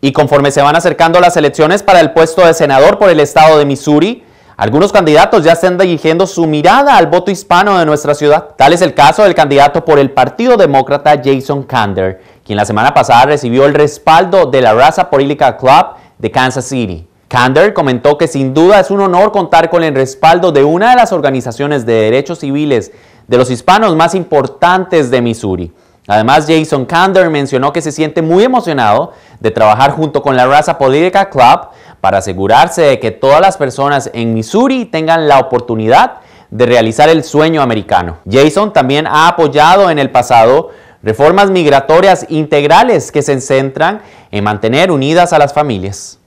Y conforme se van acercando las elecciones para el puesto de senador por el estado de Missouri, algunos candidatos ya están dirigiendo su mirada al voto hispano de nuestra ciudad. Tal es el caso del candidato por el Partido Demócrata Jason Kander, quien la semana pasada recibió el respaldo de la raza política Club de Kansas City. Kander comentó que sin duda es un honor contar con el respaldo de una de las organizaciones de derechos civiles de los hispanos más importantes de Missouri. Además, Jason Kander mencionó que se siente muy emocionado de trabajar junto con la Raza Política Club para asegurarse de que todas las personas en Missouri tengan la oportunidad de realizar el sueño americano. Jason también ha apoyado en el pasado reformas migratorias integrales que se centran en mantener unidas a las familias.